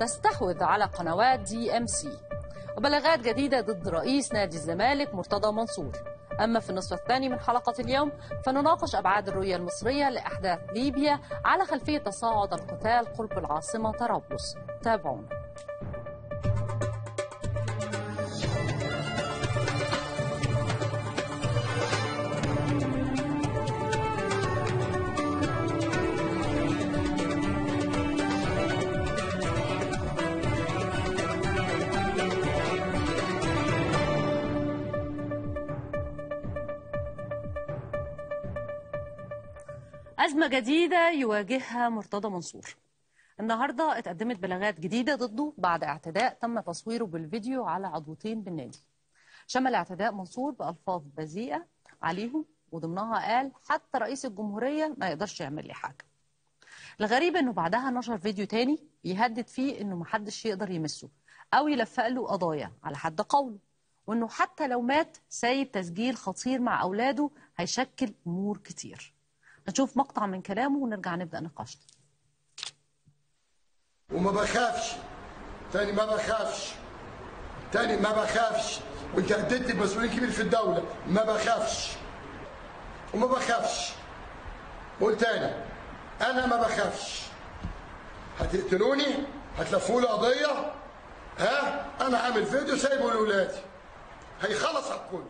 تستحوذ على قنوات دي ام سي وبلاغات جديدة ضد رئيس نادي الزمالك مرتضى منصور أما في النصف الثاني من حلقة اليوم فنناقش أبعاد الرؤية المصرية لأحداث ليبيا على خلفية تصاعد القتال قرب العاصمة طرابلس تابعونا صدمة جديدة يواجهها مرتضى منصور النهاردة اتقدمت بلاغات جديدة ضده بعد اعتداء تم تصويره بالفيديو على عضوتين بالنادي شمل اعتداء منصور بألفاظ بذيئة عليهم وضمنها قال حتى رئيس الجمهورية ما يقدرش يعمل لي حاجة الغريب انه بعدها نشر فيديو تاني يهدد فيه انه محدش يقدر يمسه او يلفق له قضايا على حد قوله وانه حتى لو مات سايب تسجيل خطير مع اولاده هيشكل امور كتير نشوف مقطع من كلامه ونرجع نبدأ نقاشنا وما بخافش تاني ما بخافش تاني ما بخافش وانت اديتني بمسؤولين كبير في الدولة ما بخافش وما بخافش قول تاني انا ما بخافش هتقتلوني هتلفوا لي قضية ها انا عامل فيديو سايبه لولادي هيخلص على الكل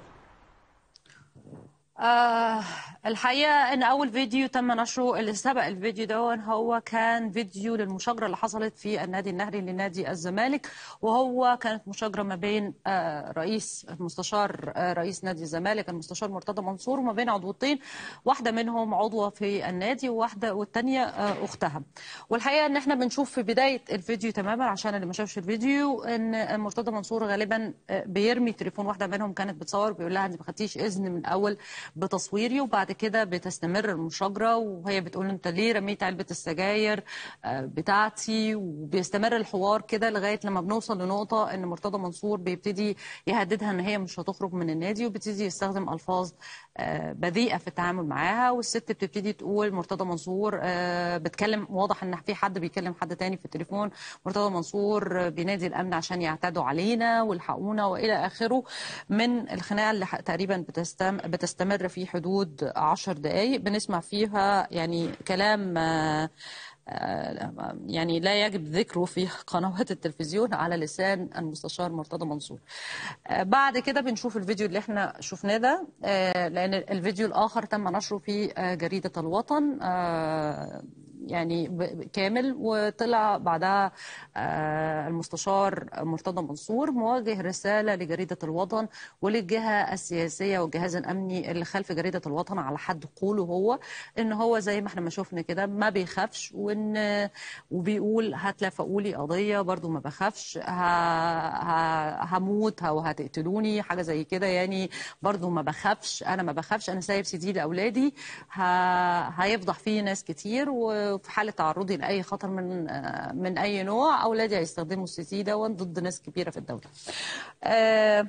آه الحقيقة أن أول فيديو تم نشره اللي سبق الفيديو ده هو كان فيديو للمشاجرة اللي حصلت في النادي النهري لنادي الزمالك وهو كانت مشاجرة ما بين آه رئيس المستشار آه رئيس نادي الزمالك المستشار مرتضى منصور وما بين عضوتين واحدة منهم عضوة في النادي وواحدة والتانية آه أختها والحقيقة أن احنا بنشوف في بداية الفيديو تماما عشان اللي ما شافش الفيديو أن مرتضى منصور غالبا آه، بيرمي تليفون واحدة منهم كانت بتصور بيقول لها أنت ما خدتيش إذن من أول بتصويري وبعد كده بتستمر المشاجره وهي بتقول انت ليه رميت علبه السجاير آه، بتاعتي وبيستمر الحوار كده لغايه لما بنوصل لنقطه ان مرتضى منصور بيبتدي يهددها ان هي مش هتخرج من النادي وبيبتدي يستخدم الفاظ آه، بذيئه في التعامل معاها والست بتبتدي تقول مرتضى منصور آه، بتكلم واضح ان في حد بيكلم حد تاني في التليفون مرتضى منصور بينادي الامن عشان يعتدوا علينا والحقونا والى اخره من الخناقه اللي تقريبا بتستمر في حدود 10 دقائق بنسمع فيها يعني كلام آه، آه، يعني لا يجب ذكره في قنوات التلفزيون على لسان المستشار مرتضى منصور آه، بعد كده بنشوف الفيديو اللي احنا شفناه ده آه، لان الفيديو الاخر تم نشره في جريده الوطن يعني كامل وطلع بعدها آه، المستشار مرتضى منصور مواجه رساله لجريده الوطن وللجهه السياسيه والجهاز الامني اللي خلف جريده الوطن على حد قوله هو ان هو زي ما احنا ما شفنا كده ما بيخافش وان وبيقول هتلفقوا لي قضيه برضو ما بخافش هموت او هتقتلوني حاجه زي كده يعني برضو ما بخافش انا ما بخافش انا سايب سيدي لاولادي هيفضح فيه ناس كتير و في حاله تعرضي لاي خطر من آه، من اي نوع اولادي هيستخدموا السي سي دون ضد ناس كبيره في الدوله. آه،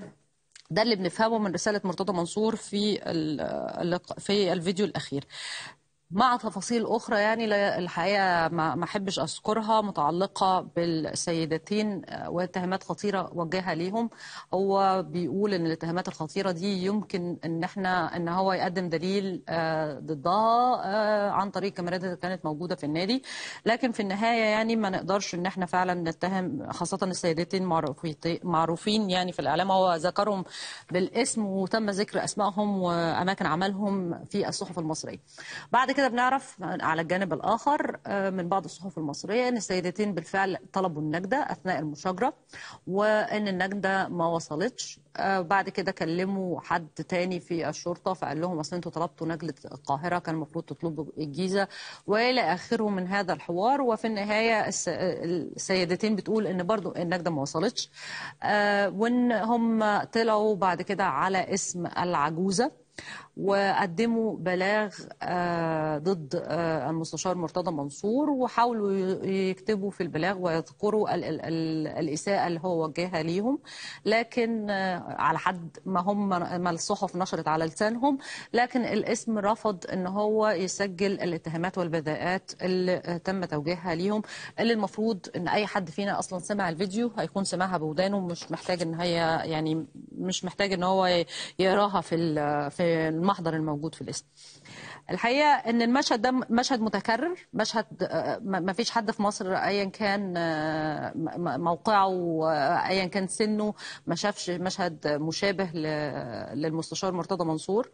ده اللي بنفهمه من رساله مرتضى منصور في آه، في الفيديو الاخير. مع تفاصيل أخرى يعني الحقيقة ما أحبش أذكرها متعلقة بالسيدتين آه، واتهامات خطيرة وجهها ليهم هو بيقول إن الاتهامات الخطيرة دي يمكن إن إحنا إن هو يقدم دليل آه، ضدها آه، عن طريق كاميرات اللي كانت موجودة في النادي لكن في النهاية يعني ما نقدرش إن إحنا فعلا نتهم خاصة السيدتين معروفين يعني في الإعلام هو ذكرهم بالاسم وتم ذكر أسمائهم وأماكن عملهم في الصحف المصرية بعد كده بنعرف على الجانب الآخر آه، من بعض الصحف المصرية أن السيدتين بالفعل طلبوا النجدة أثناء المشاجرة وأن النجدة ما وصلتش آه، بعد كده كلموا حد تاني في الشرطة فقال لهم أصل أنتوا طلبتوا نجلة القاهرة كان المفروض تطلبوا الجيزة وإلى آخره من هذا الحوار وفي النهاية السيدتين بتقول أن برضو النجدة ما وصلتش آه، وأن هم طلعوا بعد كده على اسم العجوزة وقدموا بلاغ آه، ضد آه، المستشار مرتضى منصور وحاولوا يكتبوا في البلاغ ويذكروا الإساءة اللي هو وجهها ليهم لكن آه، على حد ما هم ما الصحف نشرت على لسانهم لكن الاسم رفض ان هو يسجل الاتهامات والبذاءات اللي تم توجيهها ليهم اللي المفروض ان اي حد فينا اصلا سمع الفيديو هيكون سمعها بودانه مش محتاج ان هي يعني مش محتاج ان هو يراها في في المحضر الموجود في الاسم الحقيقه ان المشهد ده مشهد متكرر مشهد آه، ما فيش حد في مصر ايا كان آه، موقعه آه، ايا كان سنه ما شافش مشهد مشابه للمستشار مرتضى منصور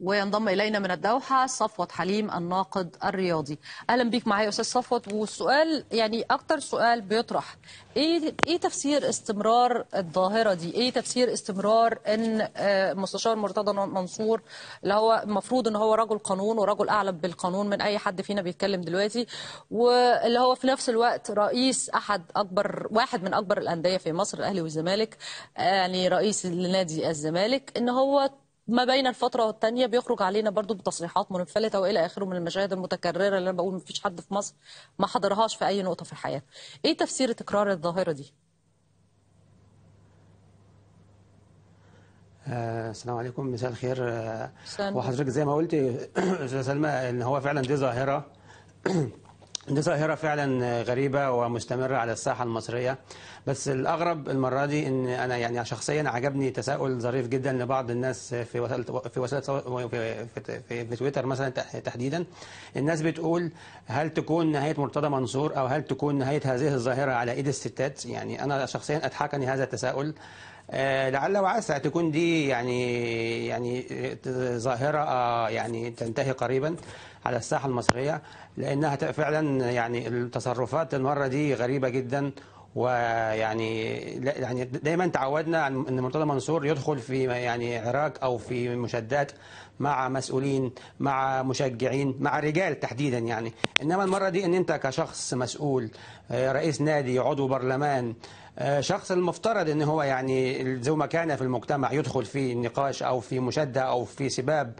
وينضم الينا من الدوحه صفوت حليم الناقد الرياضي اهلا بيك معايا استاذ صفوت والسؤال يعني اكتر سؤال بيطرح ايه ايه تفسير استمرار الظاهره دي ايه تفسير استمرار ان آه، مستشار مرتضى منصور اللي هو المفروض ان هو رجل قانون ورجل اعلم بالقانون من اي حد فينا بيتكلم دلوقتي واللي هو في نفس الوقت رئيس احد اكبر واحد من اكبر الانديه في مصر الاهلي والزمالك آه، يعني رئيس لنادي الزمالك ان هو ما بين الفترة والتانية بيخرج علينا برضو بتصريحات منفلتة وإلى آخره من المشاهد المتكررة اللي أنا بقول ما فيش حد في مصر ما حضرهاش في أي نقطة في الحياة. إيه تفسير تكرار الظاهرة دي؟ آه، السلام عليكم مساء الخير آه، وحضرتك زي ما قلت استاذه سلمى ان هو فعلا دي ظاهره دي ظاهرة فعلا غريبة ومستمرة على الساحة المصرية بس الأغرب المرة دي إن أنا يعني شخصيا عجبني تساؤل ظريف جدا لبعض الناس في وسائل في وسائل في, في, في, في تويتر مثلا تحديدا الناس بتقول هل تكون نهاية مرتضى منصور أو هل تكون نهاية هذه الظاهرة على إيد الستات يعني أنا شخصيا أضحكني هذا التساؤل آه، لعل وعسى تكون دي يعني يعني ظاهره آه، يعني تنتهي قريبا على الساحه المصريه لانها فعلا يعني التصرفات المره دي غريبه جدا ويعني يعني دايما تعودنا ان مرتضى منصور يدخل في يعني عراك او في مشادات مع مسؤولين مع مشجعين مع رجال تحديدا يعني انما المره دي ان انت كشخص مسؤول آه، رئيس نادي عضو برلمان آه، شخص المفترض ان هو يعني ذو مكانه في المجتمع يدخل في نقاش او في مشاده او في سباب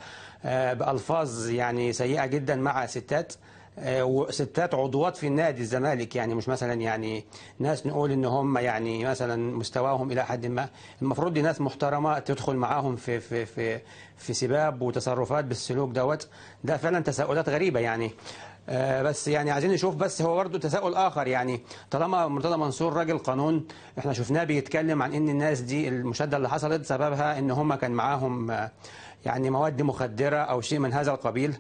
آه، بالفاظ يعني سيئه جدا مع ستات آه، وستات عضوات في النادي الزمالك يعني مش مثلا يعني ناس نقول ان هم يعني مثلا مستواهم الى حد ما المفروض دي ناس محترمه تدخل معاهم في في في في سباب وتصرفات بالسلوك دوت ده فعلا تساؤلات غريبه يعني آه، بس يعني عايزين نشوف بس هو برضه تساؤل اخر يعني طالما مرتضى منصور راجل قانون احنا شفناه بيتكلم عن ان الناس دي المشاده اللي حصلت سببها ان هم كان معاهم آه، يعني مواد مخدره او شيء من هذا القبيل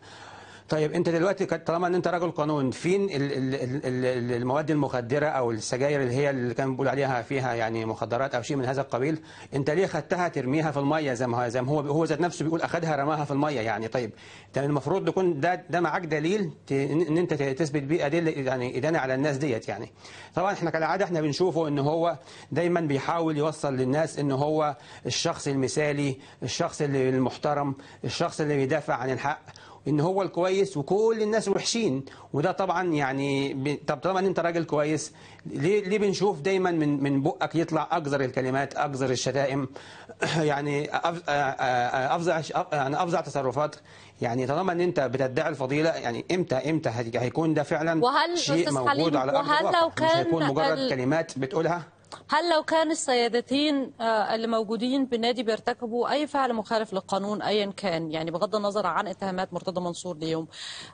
طيب انت دلوقتي طالما ان انت رجل قانون فين المواد المخدره او السجاير اللي هي اللي كان بيقول عليها فيها يعني مخدرات او شيء من هذا القبيل انت ليه خدتها ترميها في الميه زي ما زي ما هو هو ذات نفسه بيقول اخذها رماها في الميه يعني طيب انت المفروض تكون ده ده معاك دليل ان انت تثبت بيه ادله يعني ادانه على الناس ديت يعني طبعا احنا كالعاده احنا بنشوفه ان هو دايما بيحاول يوصل للناس ان هو الشخص المثالي الشخص اللي المحترم الشخص اللي بيدافع عن الحق ان هو الكويس وكل الناس وحشين وده طبعا يعني ب... طب طبعا انت راجل كويس ليه ليه بنشوف دايما من من بقك يطلع اجزر الكلمات اجزر الشتائم يعني افظع يعني افظع تصرفات يعني طالما ان انت بتدعي الفضيله يعني امتى امتى هيكون ده فعلا وهل شيء موجود على ارض وهل لو كان مش هيكون مجرد كلمات بتقولها هل لو كان السيادتين آه، اللي موجودين بالنادي بيرتكبوا أي فعل مخالف للقانون أيا كان يعني بغض النظر عن اتهامات مرتضى منصور ليهم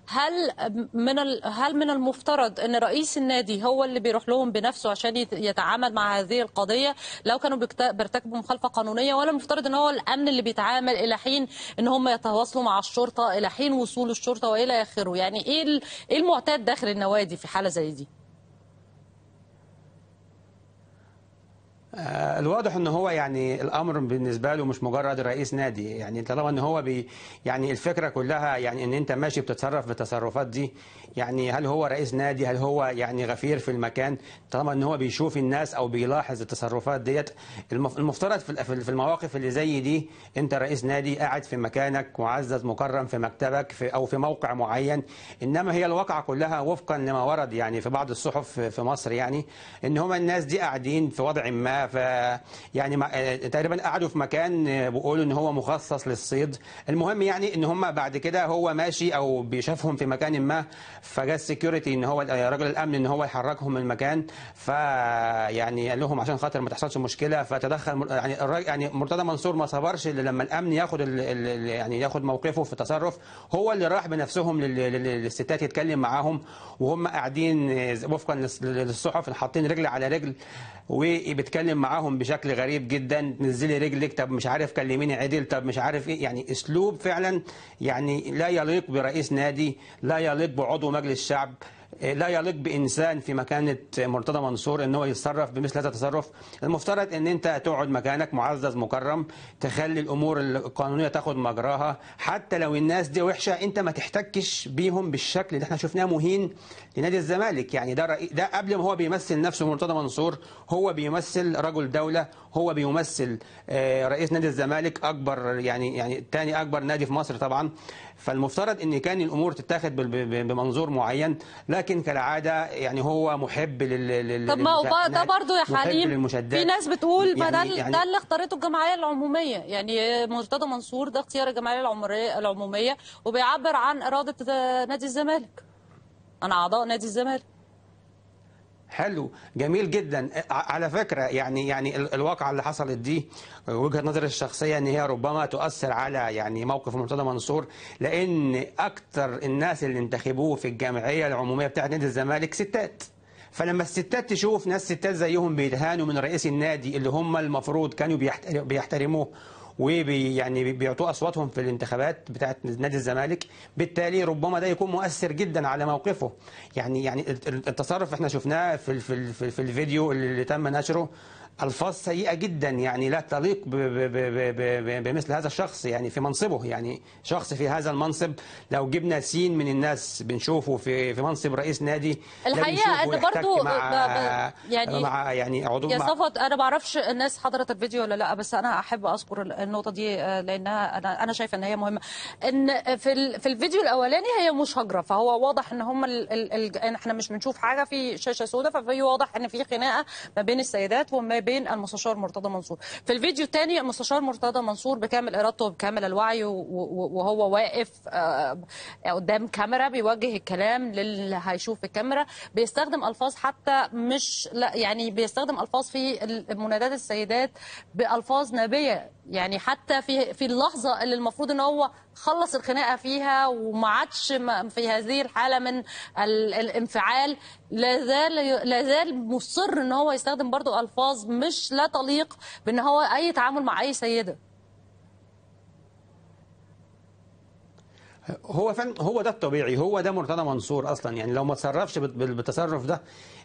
هل من هل من المفترض أن رئيس النادي هو اللي بيروح لهم بنفسه عشان يتعامل مع هذه القضية لو كانوا بيرتكبوا مخالفة قانونية ولا المفترض أن هو الأمن اللي بيتعامل إلى حين أن هم يتواصلوا مع الشرطة إلى حين وصول الشرطة وإلى آخره يعني ايه إيه المعتاد داخل النوادي في حالة زي دي؟ آه، الواضح ان هو يعني الامر بالنسبه له مش مجرد رئيس نادي يعني طالما ان هو بي يعني الفكره كلها يعني ان انت ماشي بتتصرف بالتصرفات دي يعني هل هو رئيس نادي هل هو يعني غفير في المكان طالما ان هو بيشوف الناس او بيلاحظ التصرفات ديت المفترض في المواقف اللي زي دي انت رئيس نادي قاعد في مكانك معزز مكرم في مكتبك في او في موقع معين انما هي الواقعه كلها وفقا لما ورد يعني في بعض الصحف في مصر يعني ان هم الناس دي قاعدين في وضع ما ف يعني آه، تقريبا قعدوا في مكان بيقولوا ان هو مخصص للصيد المهم يعني ان هم بعد كده هو ماشي او بيشافهم في مكان ما فجاء السكيورتي ان هو آه، رجل الامن ان هو يحركهم من المكان فيعني قال لهم عشان خاطر ما تحصلش مشكله فتدخل يعني يعني مرتضى منصور ما صبرش الا لما الامن ياخد يعني ياخد موقفه في التصرف هو اللي راح بنفسهم للستات يتكلم معاهم وهم قاعدين آه، وفقا للصحف حاطين رجل على رجل وبيتكلم معاهم بشكل غريب جدا نزلي رجلك طب مش عارف كلميني عدل طب مش عارف ايه يعني اسلوب فعلا يعني لا يليق برئيس نادي لا يليق بعضو مجلس شعب إيه، لا يليق بانسان في مكانه مرتضى منصور ان هو يتصرف بمثل هذا التصرف المفترض ان انت تقعد مكانك معزز مكرم تخلي الامور القانونيه تاخد مجراها حتى لو الناس دي وحشه انت ما تحتكش بيهم بالشكل اللي احنا شفناه مهين لنادي الزمالك يعني ده ده قبل ما هو بيمثل نفسه مرتضى منصور هو بيمثل رجل دوله هو بيمثل آه، رئيس نادي الزمالك اكبر يعني يعني ثاني اكبر نادي في مصر طبعا فالمفترض ان كان الامور تتاخد بمنظور معين لكن كالعاده يعني هو محب لل طب ما هو ده برضه يا حليم في ناس بتقول ما ده يعني-, يعني ده اللي اختارته الجمعيه العموميه يعني مرتضى منصور ده اختيار الجمعيه العموميه وبيعبر عن اراده نادي الزمالك عن اعضاء نادي الزمالك حلو جميل جدا على فكره يعني يعني الواقعه اللي حصلت دي وجهه نظري الشخصيه ان هي ربما تؤثر على يعني موقف مرتضى منصور لان اكثر الناس اللي انتخبوه في الجمعيه العموميه بتاعه نادي الزمالك ستات فلما الستات تشوف ناس ستات زيهم بيتهانوا من رئيس النادي اللي هم المفروض كانوا بيحترموه وبي يعني بيعطوا اصواتهم في الانتخابات بتاعه نادي الزمالك بالتالي ربما ده يكون مؤثر جدا على موقفه يعني يعني التصرف احنا شفناه في في في الفيديو اللي تم نشره الفاظ سيئه جدا يعني لا تليق بمثل هذا الشخص يعني في منصبه يعني شخص في هذا المنصب لو جبنا سين من الناس بنشوفه في في منصب رئيس نادي الحقيقه ان برضه مع يعني مع يعني عضو يا صفوت انا ما اعرفش الناس حضرت الفيديو ولا لا بس انا احب اذكر النقطه دي آه، لانها انا انا شايفه ان هي مهمه ان في في الفيديو الاولاني هي مش هجره فهو واضح ان هم ال ال ال احنا مش بنشوف حاجه في شاشه سوداء ففي واضح ان في خناقه ما بين السيدات وما بين المستشار مرتضى منصور في الفيديو الثاني المستشار مرتضى منصور بكامل ارادته وبكامل الوعي وهو واقف آه، قدام كاميرا بيوجه الكلام للي هيشوف الكاميرا بيستخدم الفاظ حتى مش لا يعني بيستخدم الفاظ في منادات السيدات بالفاظ نابيه يعني حتى في في اللحظه اللي المفروض ان هو خلص الخناقه فيها وما عادش في هذه الحاله من الانفعال لا زال مصر ان هو يستخدم برضو الفاظ مش لا تليق بان هو اي تعامل مع اي سيده هو فن هو ده الطبيعي هو ده مرتضى منصور اصلا يعني لو ما تصرفش بالتصرف ده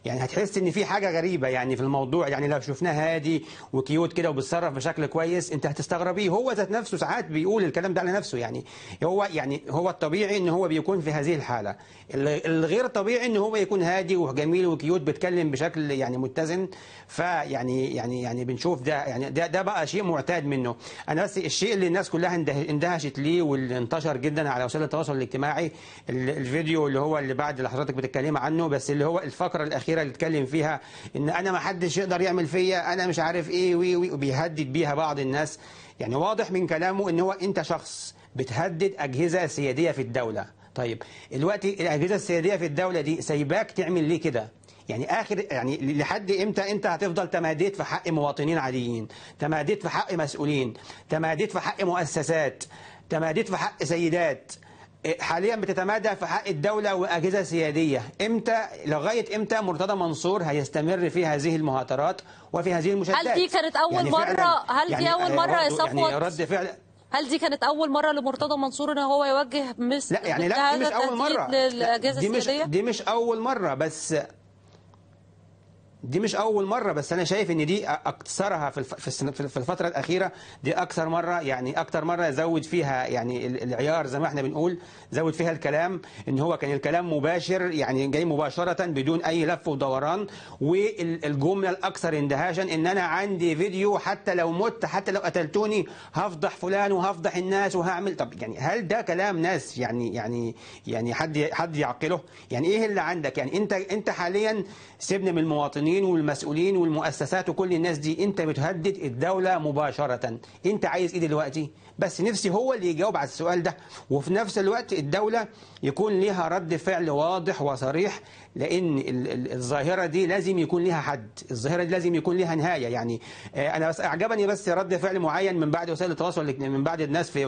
يعني هتحس ان في حاجه غريبه يعني في الموضوع يعني لو شفناه هادي وكيوت كده وبيتصرف بشكل كويس انت هتستغربيه هو ذات نفسه ساعات بيقول الكلام ده على نفسه يعني هو يعني هو الطبيعي ان هو بيكون في هذه الحاله الغير طبيعي ان هو يكون هادي وجميل وكيوت بيتكلم بشكل يعني متزن فيعني يعني يعني بنشوف ده يعني ده ده بقى شيء معتاد منه انا بس الشيء اللي الناس كلها اندهشت ليه واللي انتشر جدا على وسائل وسائل التواصل الاجتماعي الفيديو اللي هو اللي بعد اللي حضرتك بتتكلم عنه بس اللي هو الفقره الاخيره اللي اتكلم فيها ان انا ما حدش يقدر يعمل فيا انا مش عارف ايه وي وي وبيهدد بيها بعض الناس يعني واضح من كلامه ان هو انت شخص بتهدد اجهزه سياديه في الدوله طيب دلوقتي الاجهزه السياديه في الدوله دي سايباك تعمل ليه كده يعني اخر يعني لحد امتى انت هتفضل تماديت في حق مواطنين عاديين تماديت في حق مسؤولين تماديت في حق مؤسسات تماديت في حق سيدات حاليا بتتمادى في حق الدولة وأجهزة سيادية إمتى لغاية إمتى مرتضى منصور هيستمر في هذه المهاترات وفي هذه المشادات هل دي كانت أول يعني مرة هل يعني دي أول آه، مرة يا يعني صفوت يعني رد فعل هل دي كانت اول مره لمرتضى منصور ان هو يوجه مثل لا يعني لا دي مش اول مره دي مش دي مش اول مره بس دي مش اول مره بس انا شايف ان دي اكثرها في في الفتره الاخيره دي اكثر مره يعني اكثر مره زود فيها يعني العيار زي ما احنا بنقول زود فيها الكلام ان هو كان الكلام مباشر يعني جاي مباشره بدون اي لف ودوران والجمله الاكثر اندهاشا ان انا عندي فيديو حتى لو مت حتى لو قتلتوني هفضح فلان وهفضح الناس وهعمل طب يعني هل ده كلام ناس يعني يعني يعني حد حد يعقله يعني ايه اللي عندك يعني انت انت حاليا سيبني من المواطنين والقانونيين والمسؤولين والمؤسسات وكل الناس دي انت بتهدد الدوله مباشره انت عايز ايه دلوقتي بس نفسي هو اللي يجاوب على السؤال ده وفي نفس الوقت الدوله يكون ليها رد فعل واضح وصريح لان الظاهره دي لازم يكون لها حد الظاهره دي لازم يكون لها نهايه يعني آه، انا بس اعجبني بس رد فعل معين من بعد وسائل التواصل من بعد الناس في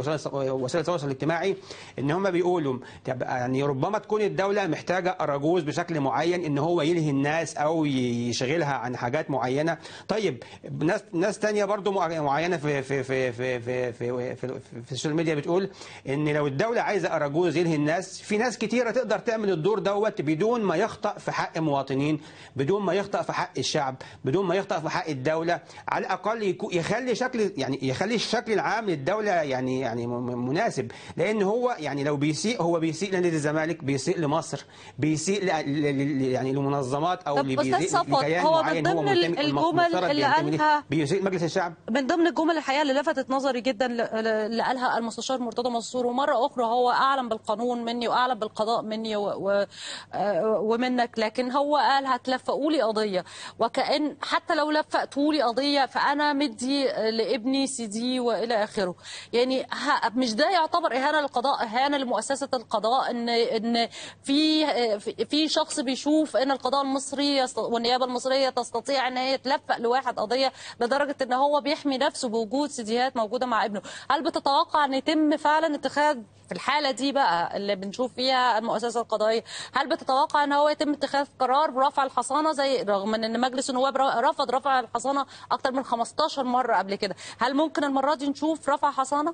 وسائل التواصل الاجتماعي ان هم بيقولوا طب يعني ربما تكون الدوله محتاجه اراجوز بشكل معين ان هو يلهي الناس او يشغلها عن حاجات معينه طيب ناس ناس ثانيه برضو معينه في في في في في في, في, في السوشيال ميديا بتقول ان لو الدوله عايزه اراجوز يلهي الناس في ناس كتيره تقدر تعمل الدور دوت بدون ما يخ يخطأ في حق مواطنين بدون ما يخطأ في حق الشعب بدون ما يخطأ في حق الدولة على الأقل يخلي شكل يعني يخلي الشكل العام للدولة يعني يعني مناسب لأن هو يعني لو بيسيء هو بيسيء لنادي الزمالك بيسيء لمصر بيسيء يعني لمنظمات أو لكيان هو معين هو الجمل اللي قالها بيسيء مجلس الشعب من ضمن الجمل الحقيقة اللي لفتت نظري جدا اللي قالها المستشار مرتضى منصور ومرة أخرى هو أعلم بالقانون مني وأعلم بالقضاء مني آه، ومن منك لكن هو قال هتلفقوا لي قضيه وكان حتى لو لفقتوا لي قضيه فانا مدي لابني سي دي والى اخره يعني مش ده يعتبر اهانه للقضاء اهانه لمؤسسه القضاء ان ان في في شخص بيشوف ان القضاء المصري والنيابه المصريه تستطيع ان هي تلفق لواحد قضيه لدرجه ان هو بيحمي نفسه بوجود سيديهات موجوده مع ابنه هل بتتوقع ان يتم فعلا اتخاذ في الحاله دي بقى اللي بنشوف فيها المؤسسه القضائيه هل بتتوقع ان هو ويتم اتخاذ قرار برفع الحصانه زي رغم ان مجلس النواب رفض رفع الحصانه اكثر من 15 مره قبل كده هل ممكن المره دي نشوف رفع حصانه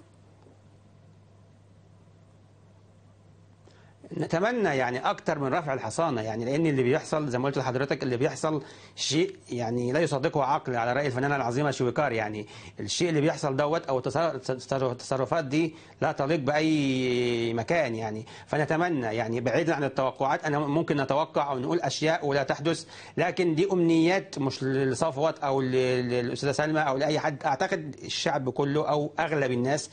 نتمنى يعني اكثر من رفع الحصانه يعني لان اللي بيحصل زي ما قلت لحضرتك اللي بيحصل شيء يعني لا يصدقه عقل على راي الفنانه العظيمه شويكار يعني الشيء اللي بيحصل دوت او التصرفات دي لا تليق باي مكان يعني فنتمنى يعني بعيدا عن التوقعات انا ممكن نتوقع او نقول اشياء ولا تحدث لكن دي امنيات مش لصفوت او للاستاذه سلمى او لاي حد اعتقد الشعب كله او اغلب الناس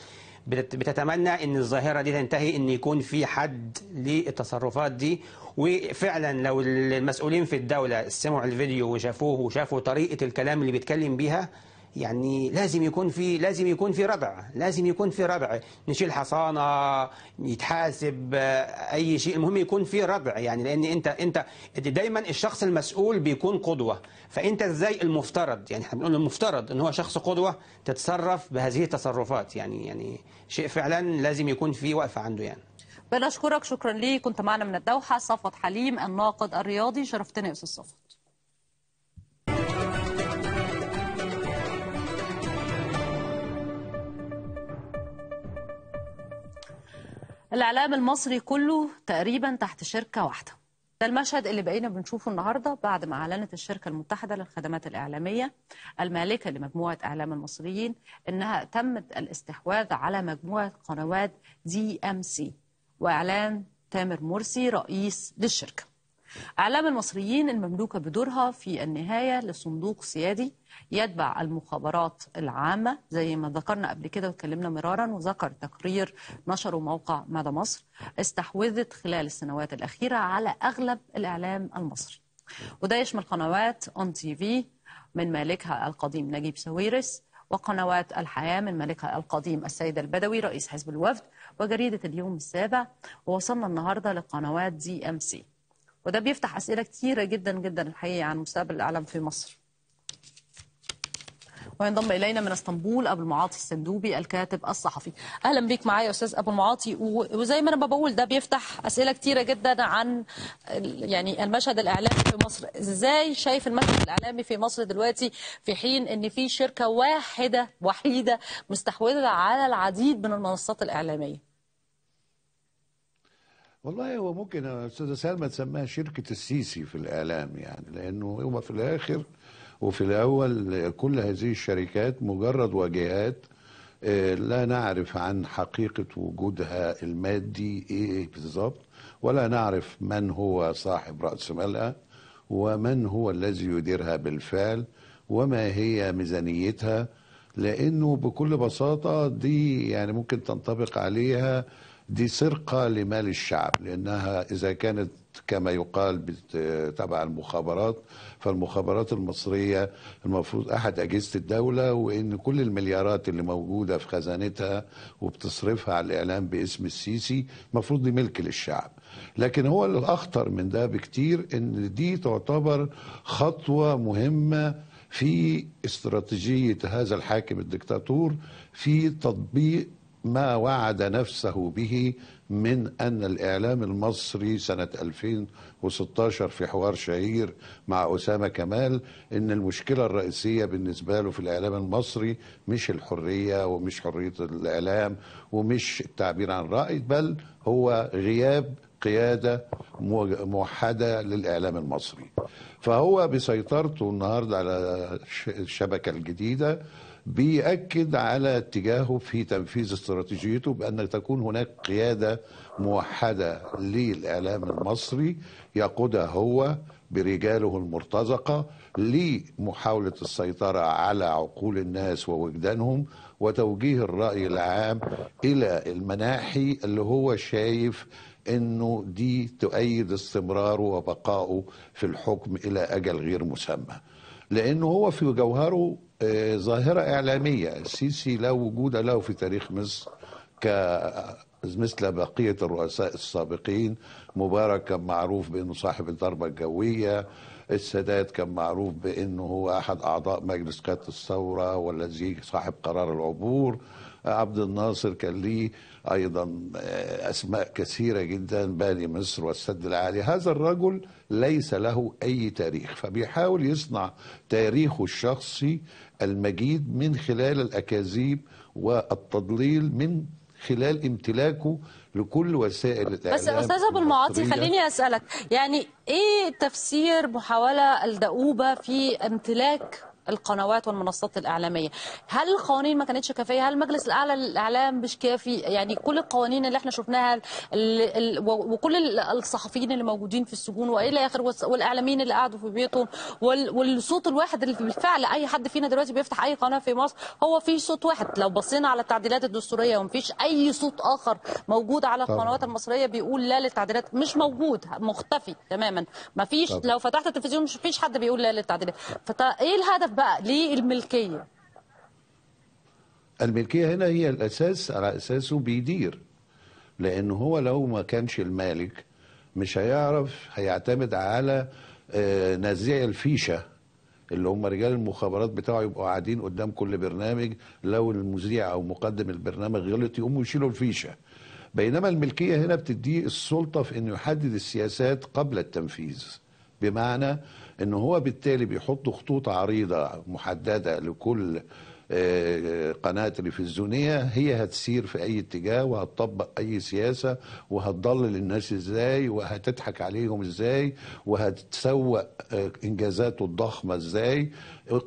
بتتمنى ان الظاهره دي تنتهي ان يكون في حد للتصرفات دي وفعلا لو المسؤولين في الدوله سمعوا الفيديو وشافوه وشافوا طريقه الكلام اللي بيتكلم بيها يعني لازم يكون في لازم يكون في ردع لازم يكون في ردع نشيل حصانه يتحاسب آه، اي شيء المهم يكون في ردع يعني لان انت انت دايما الشخص المسؤول بيكون قدوه فانت ازاي المفترض يعني احنا بنقول المفترض ان هو شخص قدوه تتصرف بهذه التصرفات يعني يعني شيء فعلا لازم يكون في وقفه عنده يعني بنشكرك شكرا ليك كنت معنا من الدوحه صفوت حليم الناقد الرياضي شرفتنا يا استاذ صفوت الاعلام المصري كله تقريبا تحت شركه واحده ده المشهد اللي بقينا بنشوفه النهارده بعد ما اعلنت الشركه المتحده للخدمات الاعلاميه المالكه لمجموعه اعلام المصريين انها تمت الاستحواذ على مجموعه قنوات دي ام سي واعلان تامر مرسي رئيس للشركه أعلام المصريين المملوكة بدورها في النهاية لصندوق سيادي يتبع المخابرات العامة زي ما ذكرنا قبل كده وتكلمنا مرارا وذكر تقرير نشره موقع مدى مصر استحوذت خلال السنوات الأخيرة على أغلب الإعلام المصري وده يشمل قنوات اون تي في من مالكها القديم نجيب ساويرس وقنوات الحياة من مالكها القديم السيد البدوي رئيس حزب الوفد وجريدة اليوم السابع ووصلنا النهاردة لقنوات دي ام سي وده بيفتح أسئلة كتيرة جدا جدا الحقيقة عن مستقبل الإعلام في مصر وينضم الينا من اسطنبول ابو المعاطي السندوبي الكاتب الصحفي اهلا بيك معايا يا استاذ ابو المعاطي وزي ما انا بقول ده بيفتح اسئله كتيره جدا عن يعني المشهد الاعلامي في مصر ازاي شايف المشهد الاعلامي في مصر دلوقتي في حين ان في شركه واحده وحيده مستحوذه على العديد من المنصات الاعلاميه والله هو ممكن استاذه سلمى تسميها شركه السيسي في الاعلام يعني لانه هو في الاخر وفي الاول كل هذه الشركات مجرد واجهات آه، لا نعرف عن حقيقه وجودها المادي ايه, إيه بالظبط ولا نعرف من هو صاحب راس مالها ومن هو الذي يديرها بالفعل وما هي ميزانيتها لانه بكل بساطه دي يعني ممكن تنطبق عليها دي سرقة لمال الشعب لأنها إذا كانت كما يقال تبع المخابرات فالمخابرات المصرية المفروض أحد أجهزة الدولة وإن كل المليارات اللي موجودة في خزانتها وبتصرفها على الإعلام باسم السيسي المفروض دي ملك للشعب لكن هو الأخطر من ده بكتير إن دي تعتبر خطوة مهمة في استراتيجية هذا الحاكم الدكتاتور في تطبيق ما وعد نفسه به من أن الإعلام المصري سنة 2016 في حوار شهير مع أسامة كمال أن المشكلة الرئيسية بالنسبة له في الإعلام المصري مش الحرية ومش حرية الإعلام ومش التعبير عن رأي بل هو غياب قيادة موحدة للإعلام المصري فهو بسيطرته النهاردة على الشبكة الجديدة بيأكد على اتجاهه في تنفيذ استراتيجيته بأن تكون هناك قيادة موحدة للإعلام المصري يقودها هو برجاله المرتزقة لمحاولة السيطرة على عقول الناس ووجدانهم وتوجيه الرأي العام إلى المناحي اللي هو شايف انه دي تؤيد استمراره وبقائه في الحكم الى اجل غير مسمى لانه هو في جوهره ظاهرة إعلامية السيسي لا وجود له في تاريخ مصر مثل بقية الرؤساء السابقين مبارك كان معروف بأنه صاحب الضربة الجوية السادات كان معروف بأنه هو أحد أعضاء مجلس قيادة الثورة والذي صاحب قرار العبور عبد الناصر كان ليه أيضا آه، أسماء كثيرة جدا باني مصر والسد العالي هذا الرجل ليس له أي تاريخ فبيحاول يصنع تاريخه الشخصي المجيد من خلال الأكاذيب والتضليل من خلال امتلاكه لكل وسائل الاعلام بس استاذ ابو المعاطي خليني اسالك يعني ايه تفسير محاوله الدؤوبه في امتلاك القنوات والمنصات الإعلامية هل القوانين ما كانتش كافية هل المجلس الأعلى للإعلام مش كافي يعني كل القوانين اللي احنا شفناها وكل الصحفيين اللي موجودين في السجون والى اخره والاعلاميين اللي قعدوا في بيوتهم والصوت الواحد اللي بالفعل اي حد فينا دلوقتي بيفتح اي قناه في مصر هو في صوت واحد لو بصينا على التعديلات الدستوريه ومفيش اي صوت اخر موجود على القنوات المصريه بيقول لا للتعديلات مش موجود مختفي تماما مفيش لو فتحت التلفزيون مش فيش حد بيقول لا للتعديلات فايه الهدف بقى للملكيه الملكيه هنا هي الاساس على اساسه بيدير لان هو لو ما كانش المالك مش هيعرف هيعتمد على آه، نزيع الفيشه اللي هم رجال المخابرات بتاعه يبقوا قاعدين قدام كل برنامج لو المذيع او مقدم البرنامج غلط يقوموا يشيلوا الفيشه بينما الملكيه هنا بتديه السلطه في انه يحدد السياسات قبل التنفيذ بمعنى ان هو بالتالي بيحط خطوط عريضه محدده لكل قناة تلفزيونية هي هتسير في أي اتجاه وهتطبق أي سياسة وهتضلل الناس إزاي وهتضحك عليهم إزاي وهتسوق آه، إنجازاته الضخمة إزاي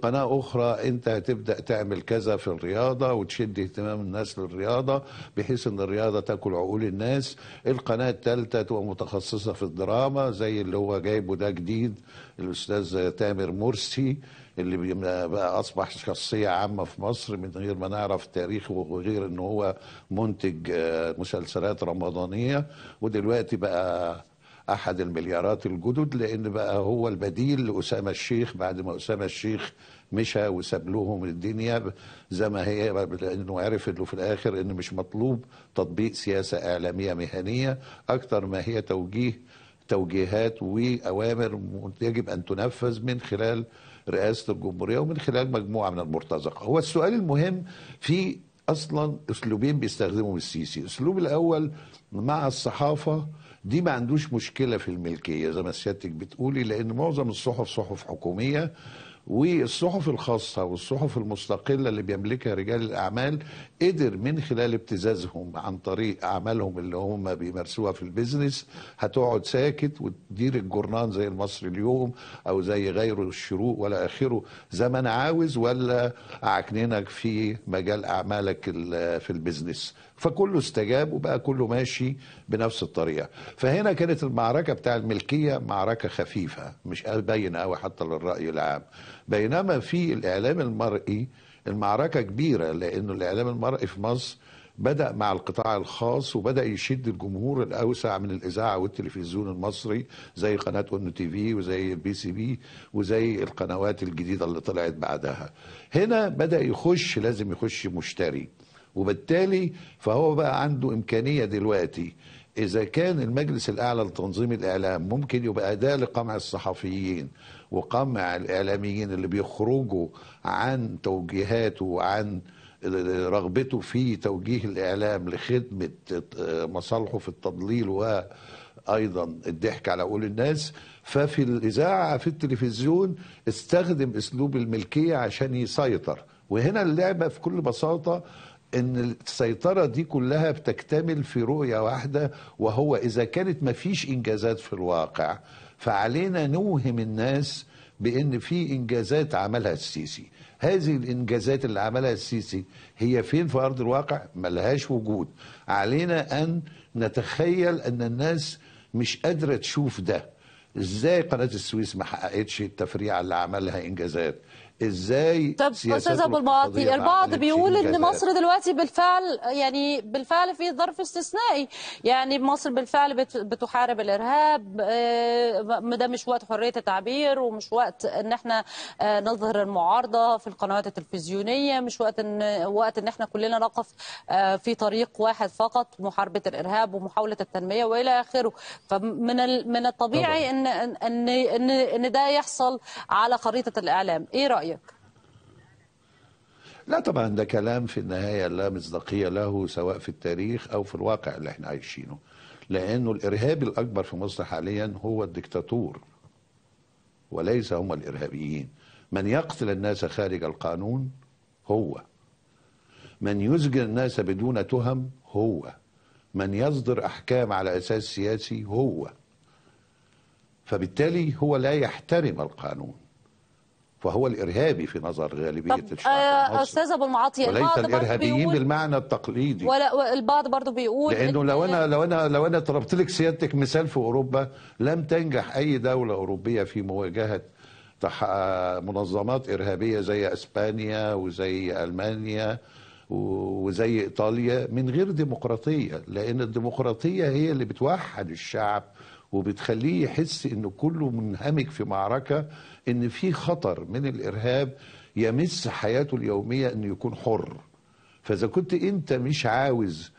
قناة أخرى أنت هتبدأ تعمل كذا في الرياضة وتشد اهتمام الناس للرياضة بحيث أن الرياضة تاكل عقول الناس القناة الثالثة تبقى متخصصة في الدراما زي اللي هو جايبه ده جديد الأستاذ تامر مرسي اللي بقى اصبح شخصيه عامه في مصر من غير ما نعرف تاريخه وغير ان هو منتج آه، مسلسلات رمضانيه ودلوقتي بقى احد المليارات الجدد لان بقى هو البديل لاسامه الشيخ بعد ما اسامه الشيخ مشى وساب لهم الدنيا زي ما هي لانه عرف انه في الاخر ان مش مطلوب تطبيق سياسه اعلاميه مهنيه اكثر ما هي توجيه توجيهات واوامر يجب ان تنفذ من خلال رئاسه الجمهوريه ومن خلال مجموعه من المرتزقه هو السؤال المهم في اصلا اسلوبين بيستخدمهم السيسي الاسلوب الاول مع الصحافه دي ما عندوش مشكله في الملكيه زي ما سيادتك بتقولي لان معظم الصحف صحف حكوميه والصحف الخاصة والصحف المستقلة اللي بيملكها رجال الأعمال قدر من خلال ابتزازهم عن طريق اعمالهم اللي هم بيمارسوها في البيزنس هتقعد ساكت وتدير الجرنان زي المصري اليوم او زي غيره الشروق ولا اخره زي ما انا عاوز ولا اعكننك في مجال اعمالك في البيزنس فكله استجاب وبقى كله ماشي بنفس الطريقه فهنا كانت المعركه بتاع الملكيه معركه خفيفه مش باينه قوي حتى للراي العام بينما في الاعلام المرئي المعركة كبيرة لأنه الإعلام المرئي في مصر بدأ مع القطاع الخاص وبدأ يشد الجمهور الأوسع من الإذاعة والتلفزيون المصري زي قناة أون تي في وزي البي سي بي وزي القنوات الجديدة اللي طلعت بعدها هنا بدأ يخش لازم يخش مشتري وبالتالي فهو بقى عنده إمكانية دلوقتي إذا كان المجلس الأعلى لتنظيم الإعلام ممكن يبقى أداة لقمع الصحفيين وقمع الإعلاميين اللي بيخرجوا عن توجيهاته وعن رغبته في توجيه الإعلام لخدمة مصالحه في التضليل وأيضا الضحك على قول الناس ففي الاذاعه في التلفزيون استخدم اسلوب الملكيه عشان يسيطر وهنا اللعبه في كل بساطه ان السيطره دي كلها بتكتمل في رؤيه واحده وهو اذا كانت ما فيش انجازات في الواقع فعلينا نوهم الناس بان في انجازات عملها السيسي هذه الانجازات اللي عملها السيسي هي فين في ارض الواقع ملهاش وجود علينا ان نتخيل ان الناس مش قادره تشوف ده ازاي قناه السويس ما حققتش التفريعه اللي عملها انجازات ازاي طب استاذ ابو المعطي البعض بيقول ان مصر دلوقتي بالفعل يعني بالفعل في ظرف استثنائي يعني مصر بالفعل بتحارب الارهاب آه، ده مش وقت حريه التعبير ومش وقت ان احنا آه، نظهر المعارضه في القنوات التلفزيونيه مش وقت ان وقت ان احنا كلنا نقف آه، في طريق واحد فقط محاربه الارهاب ومحاوله التنميه والى اخره فمن من الطبيعي ان ان ان ان ده يحصل على خريطه الاعلام ايه رايك رأيك لا طبعا ده كلام في النهاية لا مصداقية له سواء في التاريخ أو في الواقع اللي احنا عايشينه لأنه الارهاب الأكبر في مصر حاليا هو الدكتاتور وليس هم الإرهابيين من يقتل الناس خارج القانون هو من يسجن الناس بدون تهم هو من يصدر أحكام على أساس سياسي هو فبالتالي هو لا يحترم القانون فهو الارهابي في نظر غالبيه الشعب آه، المصري استاذ ابو المعاطي وليس الارهابيين بالمعنى التقليدي ولا البعض برضه بيقول لانه آه، لو انا لو انا لو انا ضربت لك سيادتك مثال في اوروبا لم تنجح اي دوله اوروبيه في مواجهه منظمات ارهابيه زي اسبانيا وزي المانيا وزي ايطاليا من غير ديمقراطيه لان الديمقراطيه هي اللي بتوحد الشعب وبتخليه يحس انه كله منهمك في معركه ان في خطر من الارهاب يمس حياته اليوميه انه يكون حر فاذا كنت انت مش عاوز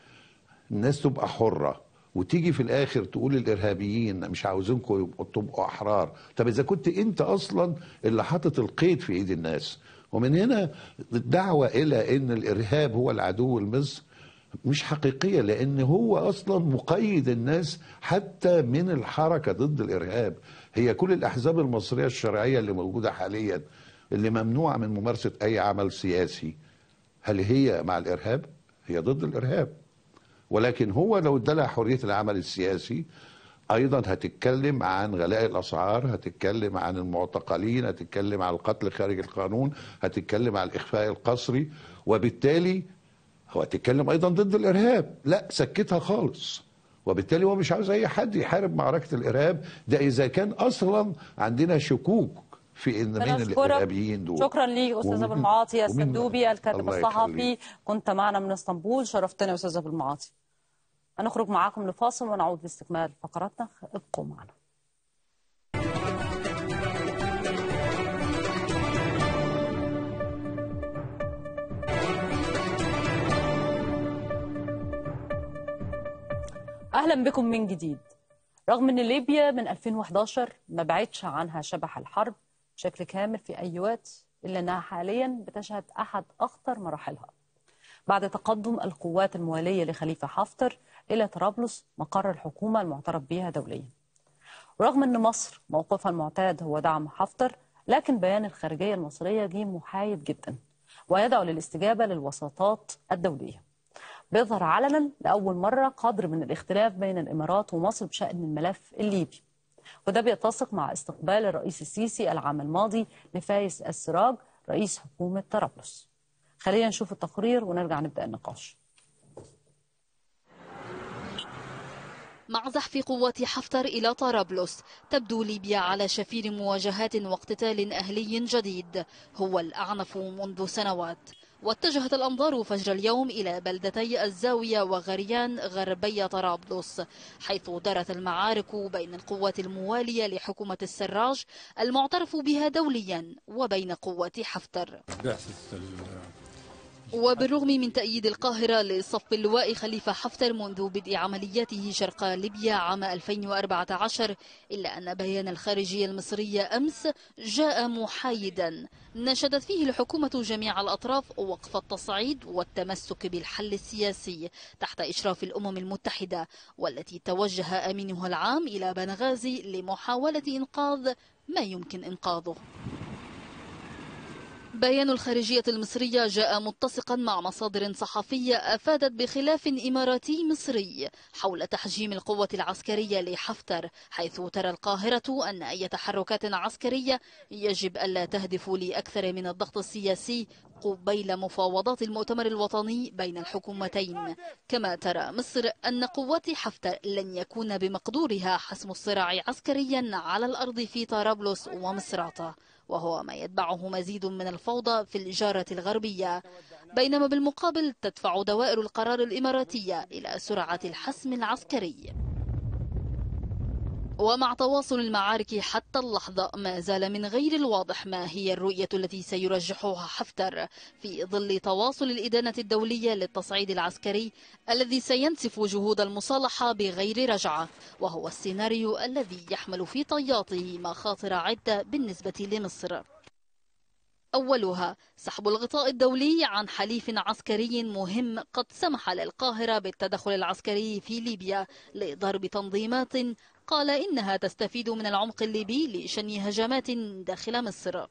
الناس تبقى حره وتيجي في الاخر تقول الارهابيين مش عاوزينكم يبقوا تبقوا احرار طب اذا كنت انت اصلا اللي حاطط القيد في ايد الناس ومن هنا الدعوه الى ان الارهاب هو العدو المصري مش حقيقيه لان هو اصلا مقيد الناس حتى من الحركه ضد الارهاب هي كل الأحزاب المصرية الشرعية اللي موجودة حاليا اللي ممنوعة من ممارسة أي عمل سياسي هل هي مع الإرهاب؟ هي ضد الإرهاب ولكن هو لو ادلع حرية العمل السياسي ايضا هتتكلم عن غلاء الاسعار هتتكلم عن المعتقلين هتتكلم عن القتل خارج القانون هتتكلم عن الاخفاء القسري وبالتالي هو هتتكلم ايضا ضد الارهاب لا سكتها خالص وبالتالي هو مش عاوز اي حد يحارب معركه الارهاب ده اذا كان اصلا عندنا شكوك في ان مين الارهابيين دول شكرا ليك استاذ ابو المعاطي السندوبي الكاتب الصحفي كنت معنا من اسطنبول شرفتنا يا استاذ ابو المعاطي هنخرج معاكم لفاصل ونعود لاستكمال فقراتنا ابقوا معنا أهلا بكم من جديد رغم أن ليبيا من 2011 ما بعدش عنها شبح الحرب بشكل كامل في أي وقت إلا أنها حاليا بتشهد أحد أخطر مراحلها بعد تقدم القوات الموالية لخليفة حفتر إلى طرابلس مقر الحكومة المعترف بها دوليا رغم أن مصر موقفها المعتاد هو دعم حفتر لكن بيان الخارجية المصرية جه محايد جدا ويدعو للاستجابة للوساطات الدولية بيظهر علنا لأول مرة قدر من الاختلاف بين الإمارات ومصر بشأن الملف الليبي وده بيتسق مع استقبال الرئيس السيسي العام الماضي لفايز السراج رئيس حكومة طرابلس خلينا نشوف التقرير ونرجع نبدأ النقاش مع زحف قوات حفتر إلى طرابلس تبدو ليبيا على شفير مواجهات واقتتال أهلي جديد هو الأعنف منذ سنوات واتجهت الأنظار فجر اليوم إلى بلدتي الزاوية وغريان غربي طرابلس حيث دارت المعارك بين القوات الموالية لحكومة السراج المعترف بها دوليا وبين قوات حفتر بعثة وبالرغم من تأييد القاهرة لصف اللواء خليفة حفتر منذ بدء عملياته شرق ليبيا عام 2014 إلا أن بيان الخارجية المصرية أمس جاء محايدا نشدت فيه الحكومة جميع الأطراف وقف التصعيد والتمسك بالحل السياسي تحت إشراف الأمم المتحدة والتي توجه أمينها العام إلى بنغازي لمحاولة إنقاذ ما يمكن إنقاذه بيان الخارجية المصرية جاء متسقا مع مصادر صحفية أفادت بخلاف إماراتي مصري حول تحجيم القوة العسكرية لحفتر حيث ترى القاهرة أن أي تحركات عسكرية يجب ألا تهدف لأكثر من الضغط السياسي قبيل مفاوضات المؤتمر الوطني بين الحكومتين كما ترى مصر أن قوات حفتر لن يكون بمقدورها حسم الصراع عسكريا على الأرض في طرابلس ومصراتة وهو ما يتبعه مزيد من الفوضى في الإجارة الغربية بينما بالمقابل تدفع دوائر القرار الإماراتية إلى سرعة الحسم العسكري ومع تواصل المعارك حتى اللحظة ما زال من غير الواضح ما هي الرؤية التي سيرجحها حفتر في ظل تواصل الإدانة الدولية للتصعيد العسكري الذي سينسف جهود المصالحة بغير رجعة وهو السيناريو الذي يحمل في طياته مخاطر عدة بالنسبة لمصر أولها سحب الغطاء الدولي عن حليف عسكري مهم قد سمح للقاهرة بالتدخل العسكري في ليبيا لضرب تنظيمات قال إنها تستفيد من العمق الليبي لشن هجمات داخل مصر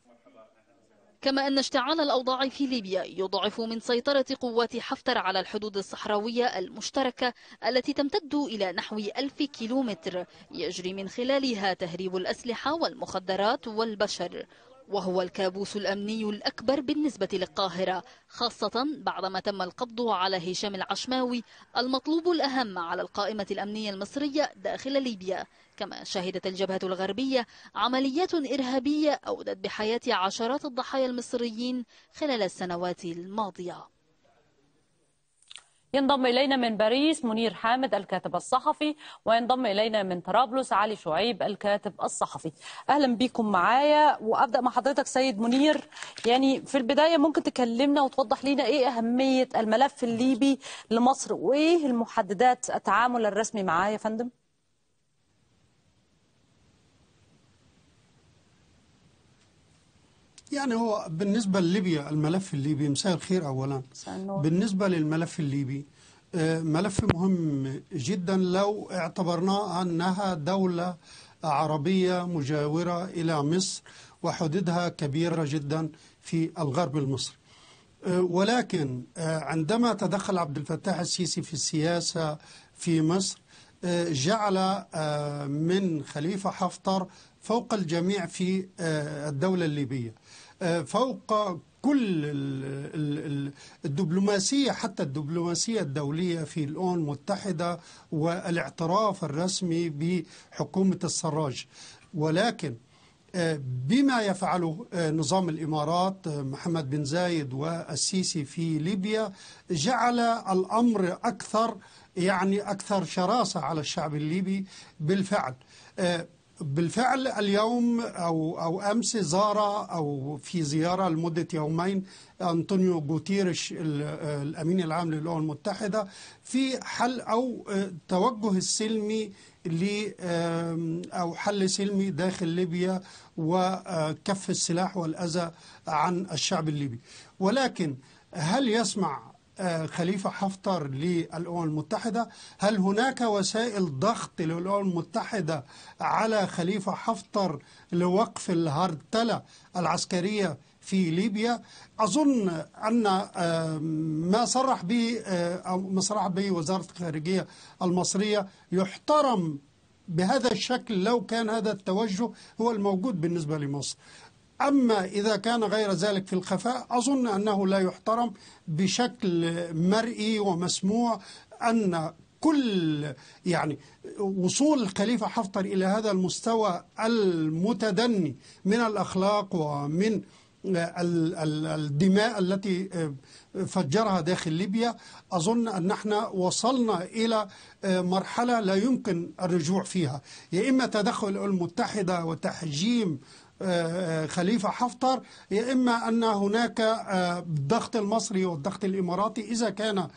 كما أن اشتعال الأوضاع في ليبيا يضعف من سيطرة قوات حفتر على الحدود الصحراوية المشتركة التي تمتد إلى نحو ألف كيلومتر يجري من خلالها تهريب الأسلحة والمخدرات والبشر وهو الكابوس الأمني الأكبر بالنسبة للقاهرة خاصة بعدما تم القبض على هشام العشماوي المطلوب الأهم على القائمة الأمنية المصرية داخل ليبيا كما شهدت الجبهة الغربية عمليات إرهابية أودت بحياة عشرات الضحايا المصريين خلال السنوات الماضية ينضم إلينا من باريس منير حامد الكاتب الصحفي وينضم إلينا من طرابلس علي شعيب الكاتب الصحفي أهلا بكم معايا وأبدأ مع حضرتك سيد منير يعني في البداية ممكن تكلمنا وتوضح لنا إيه أهمية الملف الليبي لمصر وإيه المحددات التعامل الرسمي معاه يا فندم؟ يعني هو بالنسبة لليبيا الملف الليبي مساء الخير أولا بالنسبة للملف الليبي آه، ملف مهم جدا لو اعتبرناه أنها دولة عربية مجاورة إلى مصر وحدودها كبيرة جدا في الغرب المصري آه، ولكن آه، عندما تدخل عبد الفتاح السيسي في السياسة في مصر جعل من خليفة حفتر فوق الجميع في الدولة الليبية آه، فوق كل الدبلوماسية حتى الدبلوماسية الدولية في الأمم المتحدة والاعتراف الرسمي بحكومة السراج ولكن آه، بما يفعله آه، نظام الامارات محمد بن زايد والسيسي في ليبيا جعل الامر اكثر يعني اكثر شراسه على الشعب الليبي بالفعل بالفعل اليوم أو, أو أمس زار أو في زيارة لمدة يومين أنطونيو غوتيريش الأمين العام للأمم المتحدة في حل أو آه، توجه السلمي ل أو حل سلمي داخل ليبيا وكف آه، السلاح والأذى عن الشعب الليبي ولكن هل يسمع آه، خليفة حفتر للأمم المتحدة هل هناك وسائل ضغط للأمم المتحدة على خليفة حفتر لوقف الهرتلة العسكرية في ليبيا أظن أن آه، ما صرح به آه، أو ما صرح به وزارة الخارجية المصرية يحترم بهذا الشكل لو كان هذا التوجه هو الموجود بالنسبة لمصر أما إذا كان غير ذلك في الخفاء أظن أنه لا يحترم بشكل مرئي ومسموع أن كل يعني وصول الخليفة حفتر إلى هذا المستوى المتدني من الأخلاق ومن الدماء التي فجرها داخل ليبيا أظن أن احنا وصلنا إلى مرحلة لا يمكن الرجوع فيها يا إما تدخل الأمم المتحدة وتحجيم آه، آه، خليفة حفتر يا إما أن هناك آه، الضغط المصري والضغط الإماراتي إذا كان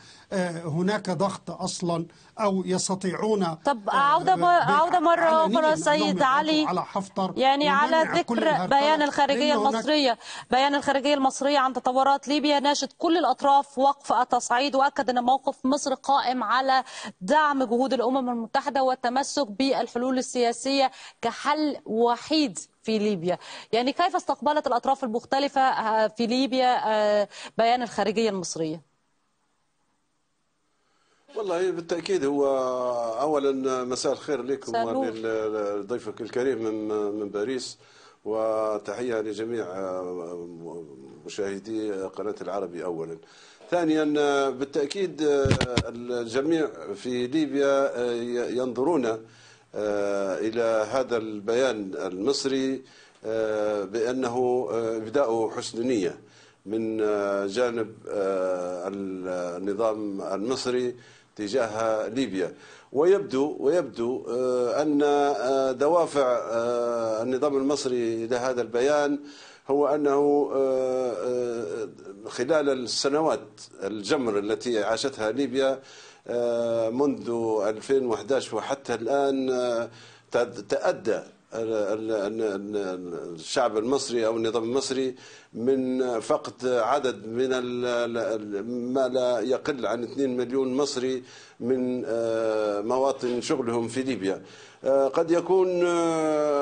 هناك ضغط أصلا أو يستطيعون طب أعود أعود مرة أخرى سيد علي على حفتر يعني على ذكر بيان الخارجية المصرية بيان الخارجية المصرية عن تطورات ليبيا ناشد كل الأطراف وقف التصعيد وأكد أن موقف مصر قائم على دعم جهود الأمم المتحدة والتمسك بالحلول السياسية كحل وحيد في ليبيا يعني كيف استقبلت الأطراف المختلفة آه، في ليبيا آه، بيان الخارجية المصرية والله بالتاكيد هو اولا مساء الخير لكم ولضيفك الكريم من من باريس وتحيه لجميع آه، مشاهدي قناه العربي اولا. ثانيا بالتاكيد الجميع في ليبيا ينظرون آه، إلى هذا البيان المصري آه، بأنه آه، إبداء حسن نية من جانب النظام المصري تجاه ليبيا ويبدو ويبدو أن دوافع النظام المصري إلى هذا البيان هو أنه خلال السنوات الجمر التي عاشتها ليبيا آه، منذ 2011 وحتى الآن آه، تأدى الشعب المصري أو النظام المصري من فقد عدد من ما لا يقل عن 2 مليون مصري من آه، مواطن شغلهم في ليبيا قد يكون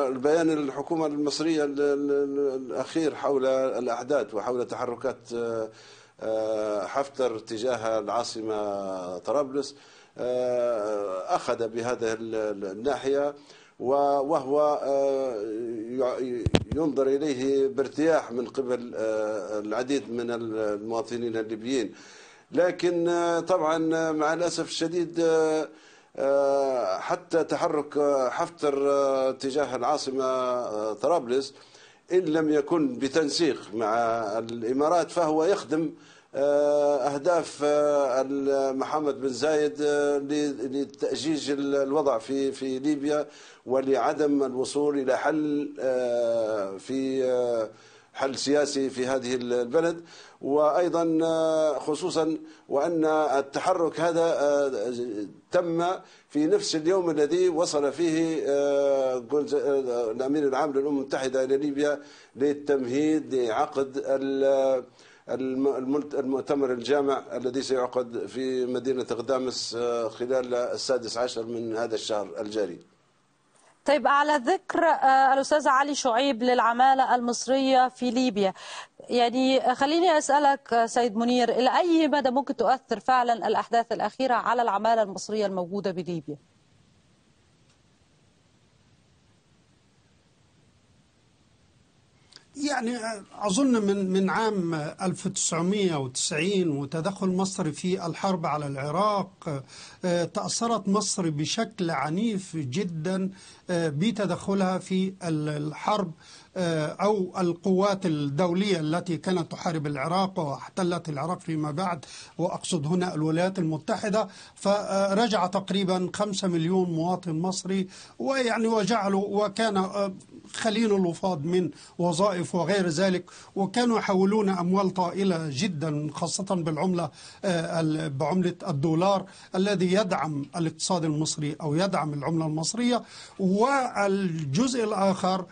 البيان الحكومة المصرية الأخير حول الأحداث وحول تحركات آه، حفتر تجاه العاصمة طرابلس آه، أخذ بهذه الناحية وهو آه، ينظر إليه بارتياح من قبل العديد من المواطنين الليبيين لكن طبعا مع الأسف الشديد حتى تحرك حفتر تجاه العاصمة طرابلس إن لم يكن بتنسيق مع الإمارات فهو يخدم آه، أهداف آه، محمد بن زايد آه، لتأجيج الوضع في في ليبيا ولعدم الوصول إلى حل في حل سياسي في هذه البلد وأيضا آه، خصوصا وأن التحرك هذا آه، تم في نفس اليوم الذي وصل فيه آه، الأمين العام للأمم المتحدة إلى ليبيا للتمهيد لعقد المؤتمر الجامع الذي سيعقد في مدينة غدامس خلال السادس عشر من هذا الشهر الجاري طيب على ذكر آه، الأستاذ علي شعيب للعمالة المصرية في ليبيا يعني خليني أسألك آه، سيد منير إلى أي مدى ممكن تؤثر فعلا الأحداث الأخيرة على العمالة المصرية الموجودة بليبيا؟ يعني أظن من من عام 1990 وتدخل مصر في الحرب على العراق آه، تأثرت مصر بشكل عنيف جدا آه، بتدخلها في الحرب آه، أو القوات الدولية التي كانت تحارب العراق واحتلت العراق فيما بعد وأقصد هنا الولايات المتحدة فرجع تقريبا خمسة مليون مواطن مصري ويعني وجعلوا وكان آه، خليل الوفاض من وظائف وغير ذلك وكانوا يحولون أموال طائلة جدا خاصة بالعملة آه، بعملة الدولار الذي يدعم الاقتصاد المصري أو يدعم العملة المصرية والجزء الآخر